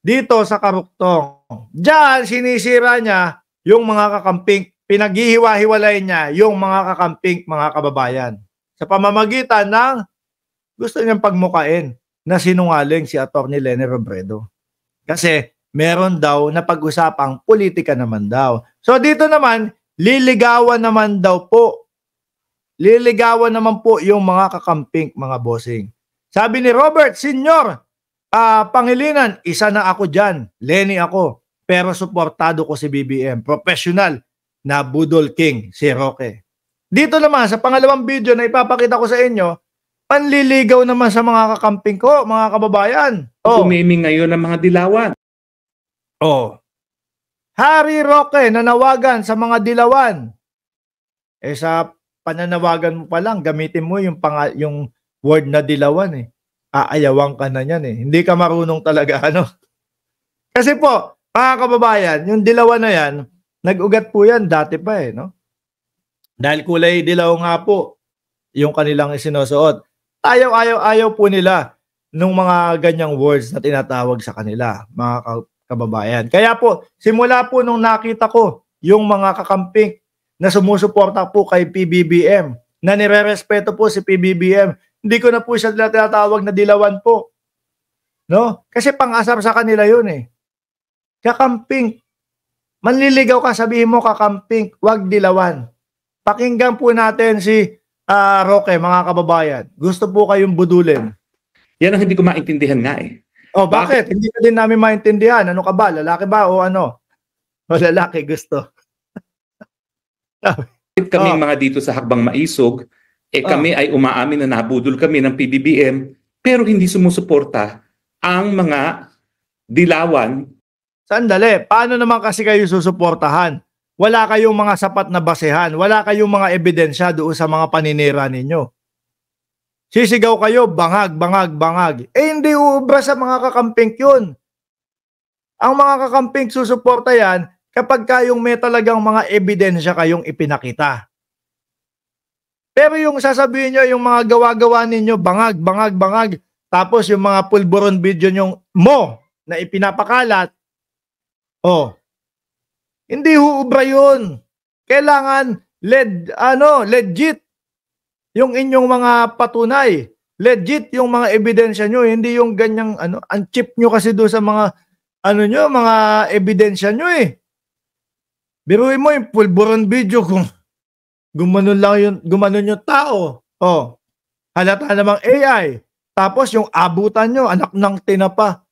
dito sa Karuktong. Diyan, sinisira niya yung mga kakamping, pinaghihiwa-hiwalay niya yung mga kakamping mga kababayan sa pamamagitan ng gusto niyang pagmukain na sinungaling si Atty. Lene Robredo. Kasi meron daw na pag-usapang politika naman daw. So dito naman, liligawan naman daw po. Liligawan naman po yung mga kakamping mga bossing. Sabi ni Robert Senyor, Ah, uh, Pangilinan, isa na ako diyan. Lenny ako. Pero suportado ko si BBM, professional na Budol King, si Roque. Dito naman sa pangalawang video na ipapakita ko sa inyo, panliligaw naman sa mga kakamping ko, mga kababayan. Oh. Tumiming ngayon ang mga dilawan. Oh. Harry Roque nanawagan sa mga dilawan. Eh sa pananawagan mo pa lang, gamitin mo yung, pang- yung word na dilawan eh aayawang ka na niyan eh. Hindi ka marunong talaga ano. Kasi po, mga kababayan, yung dilawa na yan, nag-ugat po yan dati pa eh, no? Dahil kulay dilaw nga po yung kanilang sinusuot. Ayaw-ayaw-ayaw po nila nung mga ganyang words na tinatawag sa kanila, mga kababayan. Kaya po, simula po nung nakita ko yung mga kakamping na sumusuporta po kay PBBM, na nire-respeto po si PBBM, hindi ko na po siya tinatawag na dilawan po. No? Kasi pangasar sa kanila yun eh. Kakamping. Manliligaw ka, sabihin mo kakamping, wag dilawan. Pakinggan po natin si uh, Roque, mga kababayan. Gusto po kayong budulin. Yan ang hindi ko maintindihan nga eh. Oh, bakit? bakit? Hindi ka din namin maintindihan. Ano ka ba? Lalaki ba o ano? O lalaki gusto. Bakit kaming oh. mga dito sa Hakbang Maisog eh ah. kami ah. ay umaamin na nabudol kami ng PBBM pero hindi sumusuporta ang mga dilawan. Sandali, paano naman kasi kayo susuportahan? Wala kayong mga sapat na basehan, wala kayong mga ebidensya doon sa mga paninira ninyo. Sisigaw kayo, bangag, bangag, bangag. Eh hindi uubra sa mga kakamping yun. Ang mga kakamping susuporta yan kapag kayong may talagang mga ebidensya kayong ipinakita. Pero yung sasabihin nyo, yung mga gawa-gawa ninyo, bangag, bangag, bangag, tapos yung mga pulburon video nyo mo na ipinapakalat, oh, hindi huubra yun. Kailangan led, ano, legit yung inyong mga patunay. Legit yung mga ebidensya nyo, hindi yung ganyang, ano, ang chip nyo kasi do sa mga, ano nyo, mga ebidensya nyo eh. Biruin mo yung pulburon video kung gumanon lang yun, gumanon yung tao. Oh, halata namang AI. Tapos yung abutan nyo, anak ng tinapa.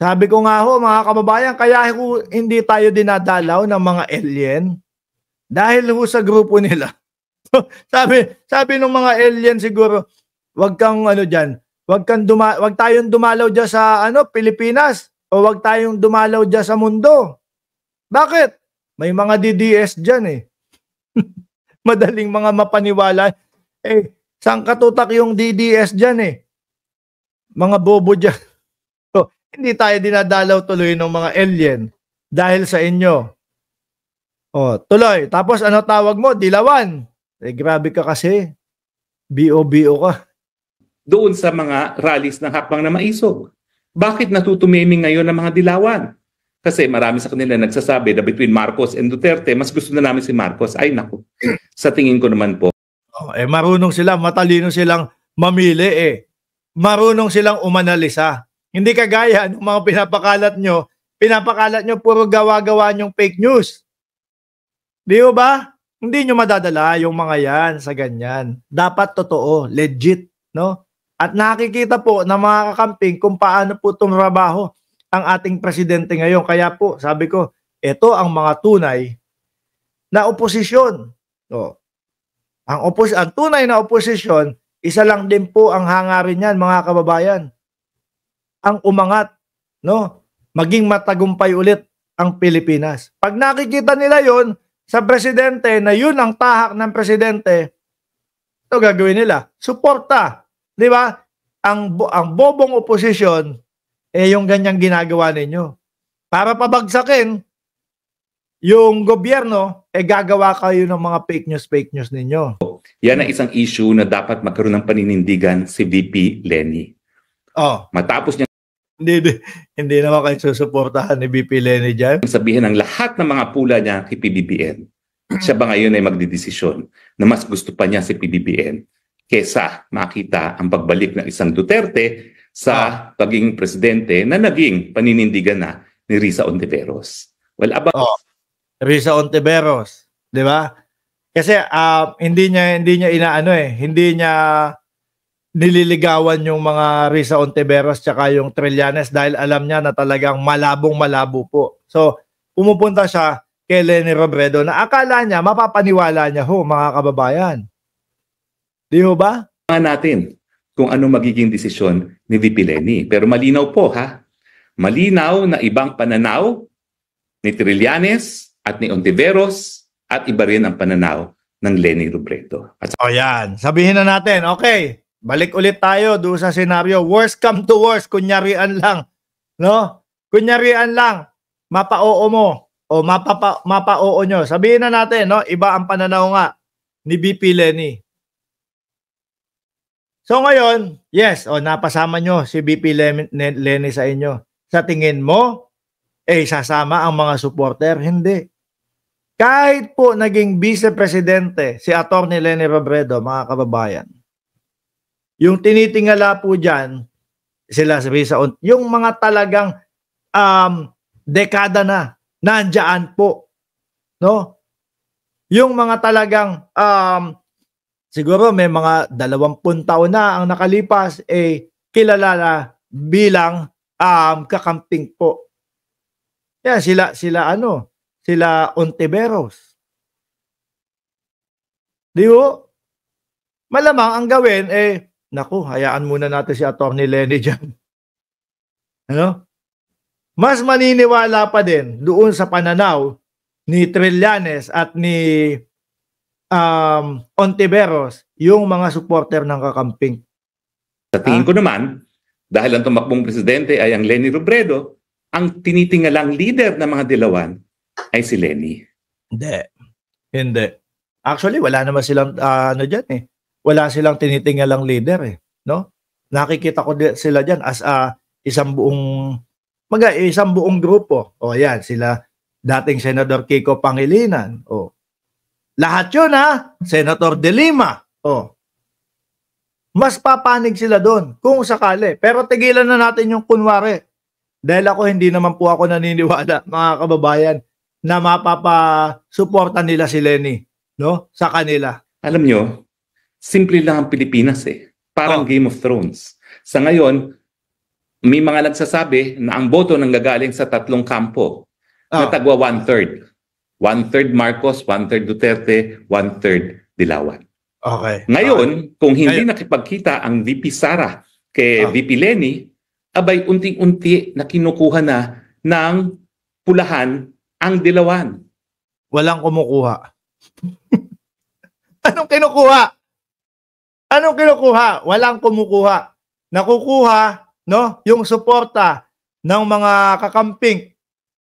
Sabi ko nga ho, mga kababayan, kaya ho, hindi tayo dinadalaw ng mga alien dahil ho sa grupo nila. sabi, sabi ng mga alien siguro, wag kang ano diyan, wag kang duma, wag tayong dumalaw diyan sa ano Pilipinas o wag tayong dumalaw diyan sa mundo. Bakit? May mga DDS diyan eh. Madaling mga mapaniwala. Eh, saan katutak yung DDS dyan eh? Mga bobo dyan. So, hindi tayo dinadalaw tuloy ng mga alien dahil sa inyo. Oh, tuloy. Tapos ano tawag mo? Dilawan. Eh, grabe ka kasi. BOBO ka. Doon sa mga rallies ng hapang na maisog. Bakit natutumiming ngayon ang mga dilawan? Kasi marami sa kanila nagsasabi na between Marcos and Duterte, mas gusto na namin si Marcos. Ay naku, sa tingin ko naman po. Oh, eh marunong sila, matalino silang mamili eh. Marunong silang umanalisa. Hindi kagaya ng mga pinapakalat nyo, pinapakalat nyo puro gawa-gawa nyong fake news. Di ba? Hindi nyo madadala yung mga yan sa ganyan. Dapat totoo, legit, no? At nakikita po na mga kakamping kung paano po trabaho ang ating presidente ngayon. Kaya po, sabi ko, ito ang mga tunay na oposisyon. O, oh. ang, opos ang tunay na oposisyon, isa lang din po ang hangarin niyan, mga kababayan. Ang umangat, no? Maging matagumpay ulit ang Pilipinas. Pag nakikita nila yon sa presidente na yun ang tahak ng presidente, ito gagawin nila. Suporta, di ba? Ang, ang bobong oposisyon, eh yung ganyang ginagawa ninyo. Para pabagsakin yung gobyerno, eh gagawa kayo ng mga fake news, fake news ninyo. Yan ang isang issue na dapat magkaroon ng paninindigan si VP Lenny. Oh. Matapos niya hindi, hindi naman kayo susuportahan ni VP Lenny dyan. Sabihin ang lahat ng mga pula niya kay PBBN. Siya ba ngayon ay magdidesisyon na mas gusto pa niya si PBBN kesa makita ang pagbalik ng isang Duterte sa ah. pagiging presidente na naging paninindigan na ni Risa Ontiveros. Well, about oh, Risa Ontiveros, 'di ba? Kasi uh, hindi niya hindi niya inaano eh, hindi niya nililigawan yung mga Risa Ontiveros tsaka yung Trillanes dahil alam niya na talagang malabong malabo po. So, pumupunta siya kay Lenny Robredo na akala niya mapapaniwala niya ho mga kababayan. Di ho ba? Natin kung ano magiging desisyon ni VP Lenny. Pero malinaw po ha, malinaw na ibang pananaw ni Trillanes at ni Ontiveros at iba rin ang pananaw ng Lenny Robredo. At... O yan, sabihin na natin, okay, balik ulit tayo doon sa senaryo, worst come to worst, kunyarian lang, no? Kunyarian lang, mapa-oo mo o mapa-oo nyo. Sabihin na natin, no? Iba ang pananaw nga ni VP Lenny. So ngayon, yes, o oh, napasama nyo si BP Lenny sa inyo. Sa tingin mo, eh sasama ang mga supporter? Hindi. Kahit po naging vice-presidente si Atty. Lenny Robredo, mga kababayan, yung tinitingala po dyan, sila sa Risa, yung mga talagang um, dekada na, nandyan po. No? Yung mga talagang um, siguro may mga dalawampun taon na ang nakalipas, eh, kilala na bilang um, kakamping po. Yan, sila, sila ano, sila Ontiveros. Di ho? Malamang ang gawin, eh, naku, hayaan muna natin si Atty. Lenny dyan. Ano? Mas maniniwala pa din doon sa pananaw ni Trillanes at ni um, Ontiveros yung mga supporter ng kakamping? Sa tingin ah. ko naman, dahil ang tumakbong presidente ay ang Lenny Robredo, ang tinitingalang leader ng mga dilawan ay si Lenny. Hindi. Hindi. Actually, wala naman silang uh, ano diyan eh. Wala silang tinitingalang leader eh, no? Nakikita ko sila diyan as a uh, isang buong mag isang buong grupo. O yan, sila dating Senador Kiko Pangilinan. O lahat yun ha, Senator De Lima. Oh. Mas papanig sila doon kung sakali. Pero tigilan na natin yung kunwari. Dahil ako hindi naman po ako naniniwala mga kababayan na mapapasuporta nila si Lenny no? sa kanila. Alam nyo, simple lang ang Pilipinas eh. Parang oh. Game of Thrones. Sa ngayon, may mga nagsasabi na ang boto nang gagaling sa tatlong kampo oh. Ah. na tagwa one-third. One-third Marcos, one-third Duterte, one-third Dilawan. Okay. Ngayon, okay. kung hindi Ngayon. nakipagkita ang VP Sara kay ah. VP Lenny, abay unting-unti na kinukuha na ng pulahan ang dilawan. Walang kumukuha. Anong kinukuha? Anong kinukuha? Walang kumukuha. Nakukuha, no, yung suporta ng mga kakamping.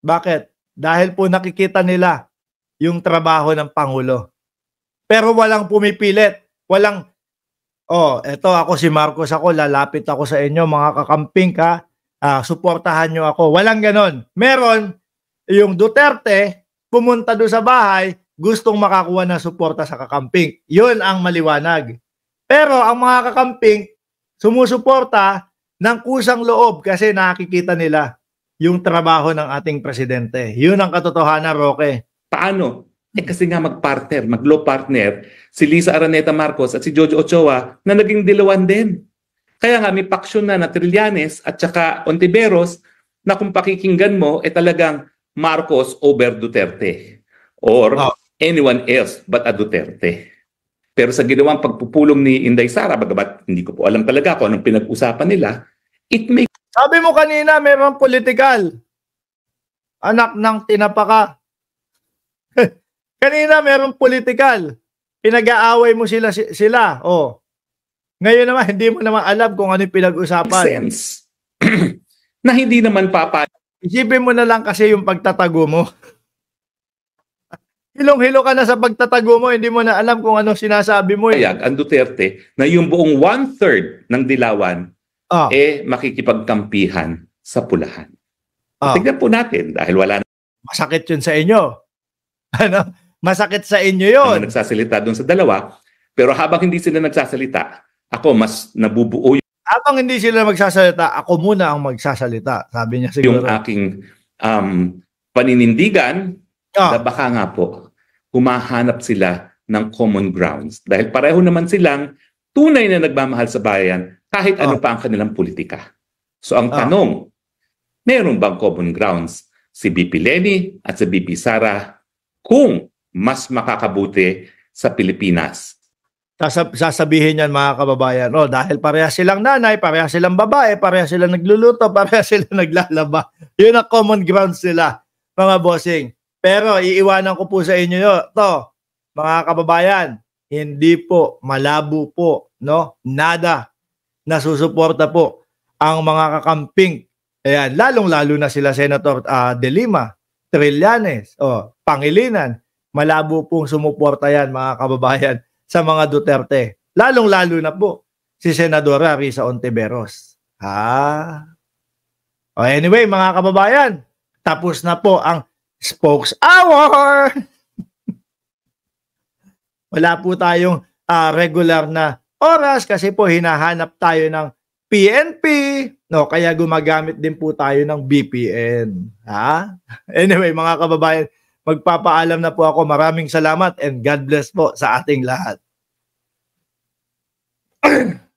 Bakit? dahil po nakikita nila yung trabaho ng Pangulo. Pero walang pumipilit. Walang, oh, eto ako si Marcos ako, lalapit ako sa inyo mga kakamping ka, uh, suportahan nyo ako. Walang ganon. Meron, yung Duterte, pumunta doon sa bahay, gustong makakuha ng suporta sa kakamping. Yun ang maliwanag. Pero ang mga kakamping, sumusuporta ng kusang loob kasi nakikita nila yung trabaho ng ating presidente. Yun ang katotohanan, Roque. Paano? Eh kasi nga mag-partner, mag-law partner, si Lisa Araneta Marcos at si Jojo Ochoa na naging dilawan din. Kaya nga may paksyon na na Trillanes at saka Ontiveros na kung pakikinggan mo, eh talagang Marcos over Duterte or oh. anyone else but a Duterte. Pero sa ginawang pagpupulong ni Inday Sara, bagabat hindi ko po alam talaga kung anong pinag-usapan nila, It may... Sabi mo kanina, mayroong political. Anak ng tinapaka. kanina, mayroong political. Pinag-aaway mo sila. sila. Oh. Ngayon naman, hindi mo naman alam kung ano yung pinag-usapan. Sense. na hindi naman papa. Isipin mo na lang kasi yung pagtatago mo. Hilong-hilo ka na sa pagtatago mo, hindi mo na alam kung ano sinasabi mo. Eh. Ayag ang Duterte na yung buong one-third ng Dilawan ah. eh makikipagkampihan sa pulahan. Ah. Tignan po natin dahil wala na. Masakit yun sa inyo. Ano? Masakit sa inyo yun. Ano nagsasalita doon sa dalawa. Pero habang hindi sila nagsasalita, ako mas nabubuo yung... Habang hindi sila magsasalita, ako muna ang magsasalita. Sabi niya siguro. Yung aking um, paninindigan, ah. na baka nga po, humahanap sila ng common grounds. Dahil pareho naman silang tunay na nagmamahal sa bayan kahit ano oh. pa ang kanilang politika. So ang ah. tanong, oh. meron bang common grounds si BP Leni at si BP Sara kung mas makakabuti sa Pilipinas? Sasab- sasabihin niyan mga kababayan, oh, dahil pareha silang nanay, pareha silang babae, pareha silang nagluluto, pareha silang naglalaba. Yun ang common grounds nila, mga bossing. Pero iiwanan ko po sa inyo to, mga kababayan, hindi po, malabo po, no? Nada nasusuporta po ang mga kakamping. Ayan, lalong-lalo na sila Senator uh, De Lima, Trillanes, o oh, Pangilinan. Malabo pong sumuporta yan mga kababayan sa mga Duterte. Lalong-lalo na po si Senadora Risa Ontiveros. Ha? oh, anyway mga kababayan, tapos na po ang Spokes Hour! Wala po tayong uh, regular na oras kasi po hinahanap tayo ng PNP, no, kaya gumagamit din po tayo ng VPN. Ha? Anyway, mga kababayan, magpapaalam na po ako. Maraming salamat and God bless po sa ating lahat.